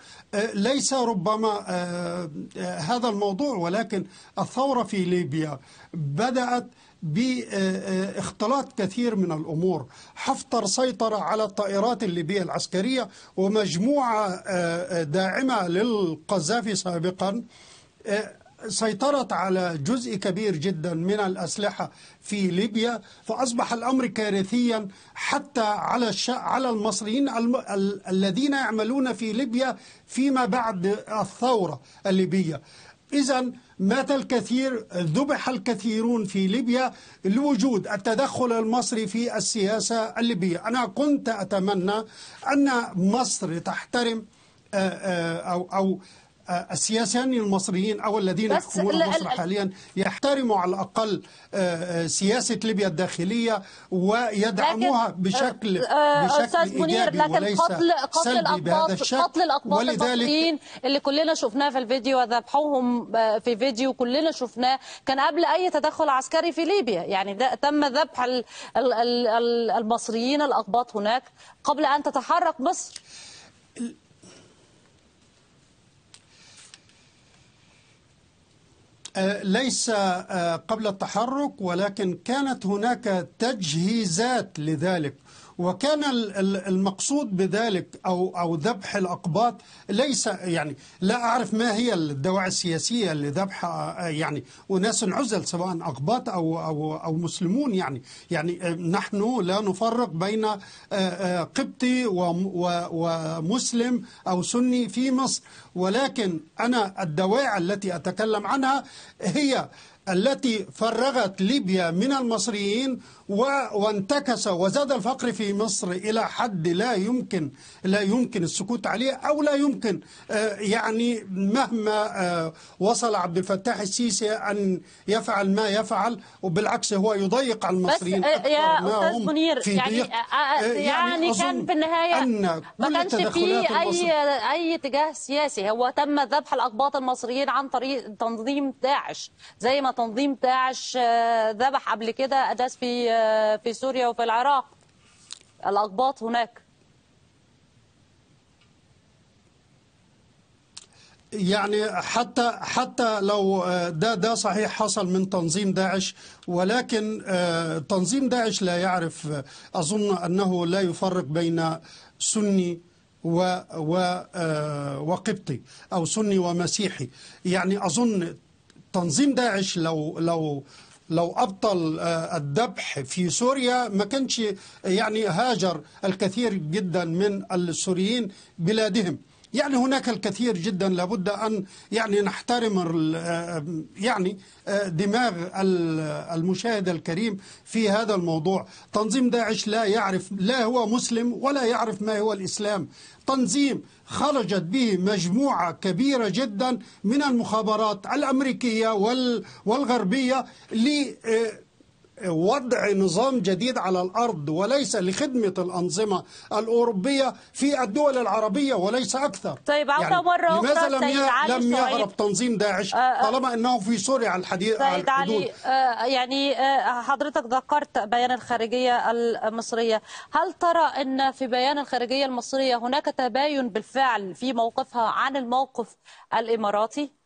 ليس ربما آه، آه، هذا الموضوع ولكن الثورة في ليبيا بدأت باختلاط آه، كثير من الامور، حفتر سيطر على الطائرات الليبيه العسكريه ومجموعه داعمه للقذافي سابقا سيطرت على جزء كبير جدا من الأسلحة في ليبيا فأصبح الأمر كارثيا حتى على الش... على المصريين الم... ال... الذين يعملون في ليبيا فيما بعد الثورة الليبية إذا مات الكثير ذبح الكثيرون في ليبيا لوجود التدخل المصري في السياسة الليبية أنا كنت أتمنى أن مصر تحترم آه، آه، أو أو السياسيين المصريين او الذين يحكمون مصر حاليا يحترموا على الاقل آه، آه، سياسه ليبيا الداخليه ويدعموها آه، بشكل بشكل استاذ منير لكن قتل قتل الاقباط قتل الاقباط المصريين اللي كلنا شفناه في الفيديو وذبحوهم في فيديو كلنا شفناه كان قبل اي تدخل عسكري في ليبيا يعني ده تم ذبح المصريين الاقباط هناك قبل ان تتحرك مصر آه، ليس آه، قبل التحرك ولكن كانت هناك تجهيزات لذلك وكان المقصود بذلك أو أو ذبح الأقباط ليس يعني لا أعرف ما هي الدواعي السياسية لذبح يعني أناس عزل سواء أقباط أو أو أو مسلمون يعني يعني نحن لا نفرق بين آه، آه، قبطي ومسلم أو سني في مصر ولكن أنا الدواعي التي أتكلم عنها هي التي فرغت ليبيا من المصريين وانتكس وزاد الفقر في مصر إلى حد لا يمكن لا يمكن السكوت عليه أو لا يمكن آه، يعني مهما آه، وصل عبد الفتاح السيسي أن يفعل ما يفعل وبالعكس هو يضيق على المصريين بس آه، يا أستاذ منير يعني, يعني, يعني كان في النهاية أن ما كانش في أي أي اتجاه سياسي هو تم ذبح الأقباط المصريين عن طريق تنظيم داعش زي ما تنظيم داعش ذبح قبل كده أداس في في سوريا وفي العراق الأقباط هناك يعني حتى حتى لو آه، ده ده صحيح حصل من تنظيم داعش ولكن آه، تنظيم داعش لا يعرف آه، اظن انه لا يفرق بين سني و و وقبطي او سني ومسيحي يعني اظن تنظيم داعش لو لو لو ابطل آه، الذبح في سوريا ما كانش يعني هاجر الكثير جدا من السوريين بلادهم يعني هناك الكثير جدا لابد أن يعني نحترم آه، يعني آه، دماغ المشاهد الكريم في هذا الموضوع تنظيم داعش لا يعرف لا هو مسلم ولا يعرف ما هو الإسلام تنظيم خرجت به مجموعة كبيرة جدا من المخابرات الأمريكية والغربية ل آه، وضع نظام جديد على الأرض وليس لخدمة الأنظمة الأوروبية في الدول العربية وليس أكثر طيب يعني مرة لماذا لم, لم يهرب تنظيم داعش آه، آه. طالما أنه في سوريا على الحديد سيد علي آه، يعني حضرتك ذكرت بيان الخارجية المصرية هل ترى أن في بيان الخارجية المصرية هناك تباين بالفعل في موقفها عن الموقف الإماراتي؟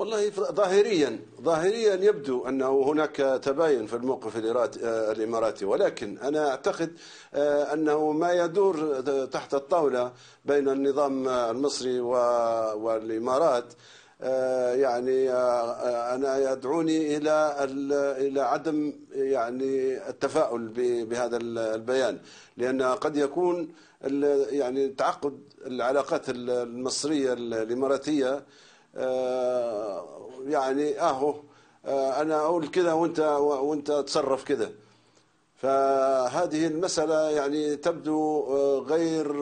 والله ظاهريا ظاهريا يبدو انه هناك تباين في الموقف آه، الاماراتي ولكن انا اعتقد آه، انه ما يدور تحت الطاوله بين النظام المصري والامارات آه، يعني انا يدعوني الى الى عدم يعني التفاؤل بهذا البيان لان قد يكون يعني تعقد العلاقات المصريه الاماراتيه آه، يعني اهو آه، انا اقول كده وانت وانت تصرف كده فهذه المسألة يعني تبدو آه، غير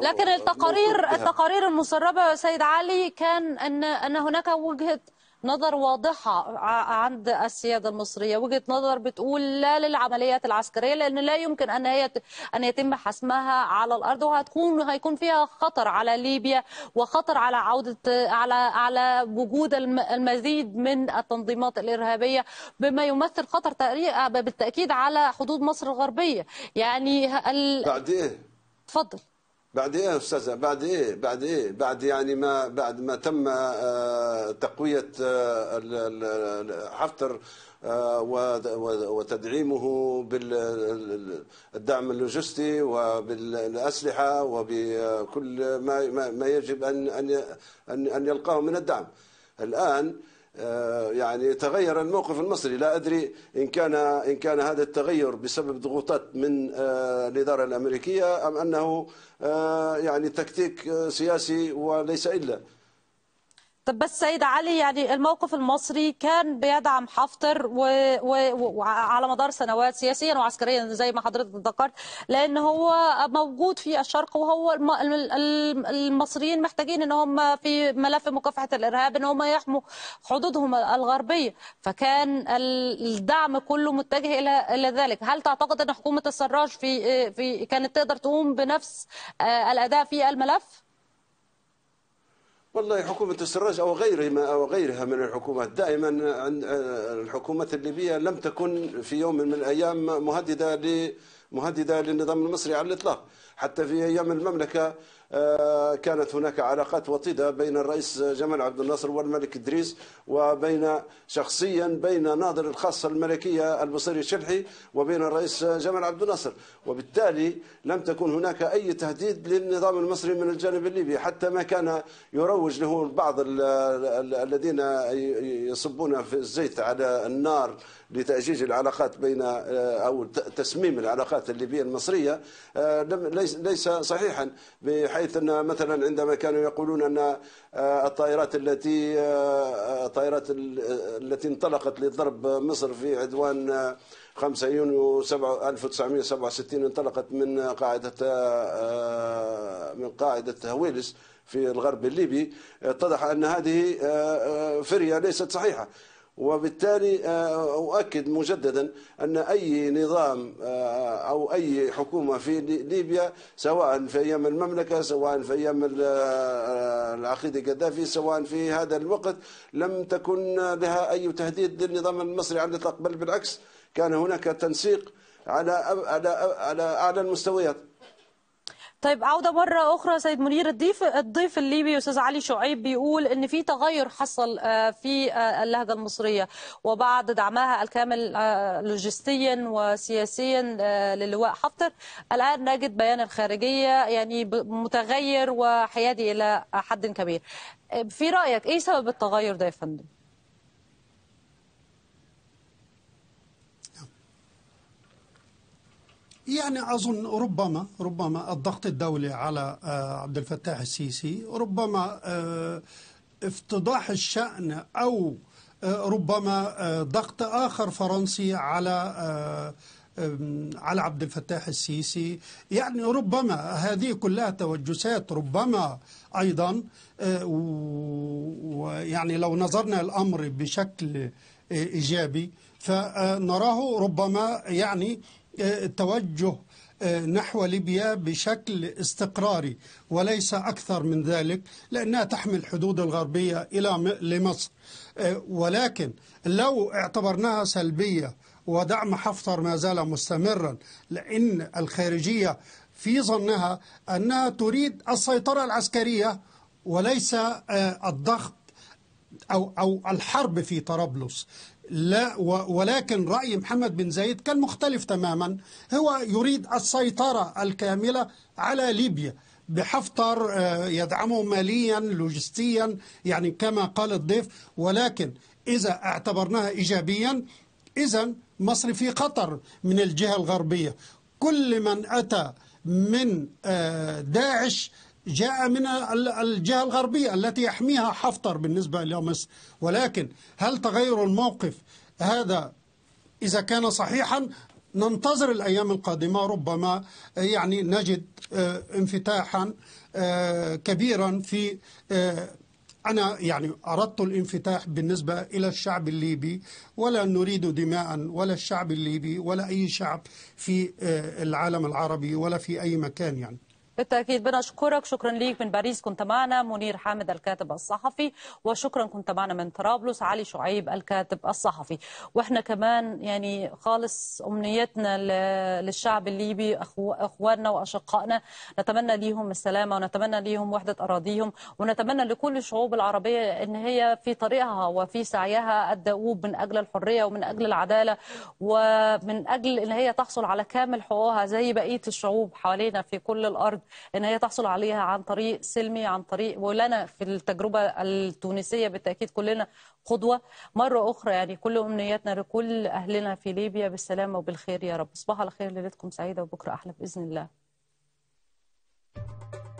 لكن التقارير التقارير المسربة سيد علي كان أن أن هناك وجهة نظر واضحة عند السيادة المصرية وجهة نظر بتقول لا للعمليات العسكرية لأن لا يمكن أن هي أن يتم حسمها على الأرض وهتكون هيكون فيها خطر على ليبيا وخطر على عودة على على وجود المزيد من التنظيمات الإرهابية بما يمثل خطر بالتأكيد على حدود مصر الغربية يعني ال... بعد إيه؟ اتفضل بعد ايه استاذه بعد ايه بعد ايه بعد يعني ما بعد ما تم آه، تقويه آه، حفتر آه، وتدعيمه بالدعم اللوجستي وبالاسلحه وبكل ما ما يجب ان ان ان يلقاه من الدعم الان آه، يعني تغير الموقف المصري لا أدري إن كان إن كان هذا التغير بسبب ضغوطات من آه، الإدارة الأمريكية أم أنه آه، يعني تكتيك سياسي وليس إلا طب بس سيد علي يعني الموقف المصري كان بيدعم حفتر وعلى مدار سنوات سياسيا وعسكريا زي ما حضرتك ذكرت لان هو موجود في الشرق وهو المصريين محتاجين ان هم في ملف مكافحه الارهاب ان هم يحموا حدودهم الغربيه فكان الدعم كله متجه الى الى ذلك هل تعتقد ان حكومه السراج في في كانت تقدر تقوم بنفس آه، الاداء في الملف؟ والله حكومة السراج أو غيرها أو غيرها من الحكومات دائما الحكومات الليبية لم تكن في يوم من الأيام مهددة مهددة للنظام المصري على الإطلاق حتى في أيام المملكة آه، كانت هناك علاقات وطيدة بين الرئيس جمال عبد الناصر والملك إدريس وبين شخصيا بين ناظر الخاصة الملكية البصري الشلحي وبين الرئيس جمال عبد الناصر وبالتالي لم تكن هناك أي تهديد للنظام المصري من الجانب الليبي حتى ما كان يروج له بعض الذين يصبون في الزيت على النار لتأجيج العلاقات بين أو تسميم العلاقات الليبية المصرية آه، ليس صحيحا بحيث أن مثلا عندما كانوا يقولون أن آه، الطائرات التي آه، الطائرات التي انطلقت لضرب مصر في عدوان 5 يونيو 1967 انطلقت من قاعدة آه، من قاعدة هويلس في الغرب الليبي اتضح أن هذه فرية ليست صحيحة وبالتالي آه، أؤكد مجددا أن أي نظام آه، أو أي حكومة في ليبيا سواء في أيام المملكة سواء في أيام آه، العقيد القذافي سواء في هذا الوقت لم تكن لها أي تهديد للنظام المصري على الإطلاق بل بالعكس كان هناك تنسيق على على على أعلى المستويات طيب عوده مره اخرى سيد منير الضيف الضيف الليبي استاذ علي شعيب بيقول ان في تغير حصل آه، في آه، اللهجه المصريه وبعد دعمها الكامل آه، لوجستيا وسياسيا للواء حفتر الان نجد بيان الخارجيه يعني متغير وحيادي الى حد كبير في رايك ايه سبب التغير ده يا فندم يعني أظن ربما ربما الضغط الدولي على آه، عبد الفتاح السيسي ربما آه، افتضاح الشأن أو آه، ربما ضغط آخر فرنسي على على عبد الفتاح السيسي يعني ربما هذه كلها توجسات ربما أيضا ويعني لو نظرنا الأمر بشكل إيجابي فنراه ربما يعني توجه آه، نحو ليبيا بشكل استقراري وليس أكثر من ذلك لأنها تحمي الحدود الغربية إلى لمصر آه، ولكن لو اعتبرناها سلبية ودعم حفتر ما زال مستمرا لأن الخارجية في ظنها أنها تريد السيطرة العسكرية وليس آه، الضغط أو أو الحرب في طرابلس لا ولكن رأي محمد بن زايد كان مختلف تماما هو يريد السيطرة الكاملة على ليبيا بحفتر آه، يدعمه ماليا لوجستيا يعني كما قال الضيف ولكن إذا اعتبرناها إيجابيا إذا مصر في خطر من الجهة الغربية كل من أتى من آه، داعش جاء من الجهة الغربية التي يحميها حفتر بالنسبة لمصر ولكن هل تغير الموقف هذا إذا كان صحيحا ننتظر الأيام القادمة ربما آه، يعني نجد آه، انفتاحا آه، كبيرا في أنا يعني أردت الانفتاح بالنسبة إلى الشعب الليبي ولا نريد دماء ولا الشعب الليبي ولا أي شعب في العالم العربي ولا في أي مكان يعني بالتأكيد بنشكرك شكرا ليك من باريس كنت معنا منير حامد الكاتب الصحفي وشكرا كنت معنا من طرابلس علي شعيب الكاتب الصحفي واحنا كمان يعني خالص أمنيتنا للشعب الليبي أخواننا وأشقائنا نتمنى ليهم السلامة ونتمنى ليهم وحدة أراضيهم ونتمنى لكل الشعوب العربية أن هي في طريقها وفي سعيها الدؤوب من أجل الحرية ومن أجل العدالة ومن أجل أن هي تحصل على كامل حقوقها زي بقية الشعوب حوالينا في كل الأرض ان هي تحصل عليها عن طريق سلمي عن طريق ولنا في التجربه التونسيه بالتاكيد كلنا قدوه مره اخرى يعني كل امنياتنا لكل اهلنا في ليبيا بالسلامه وبالخير يا رب صباح على خير ليلتكم سعيده وبكره احلى باذن الله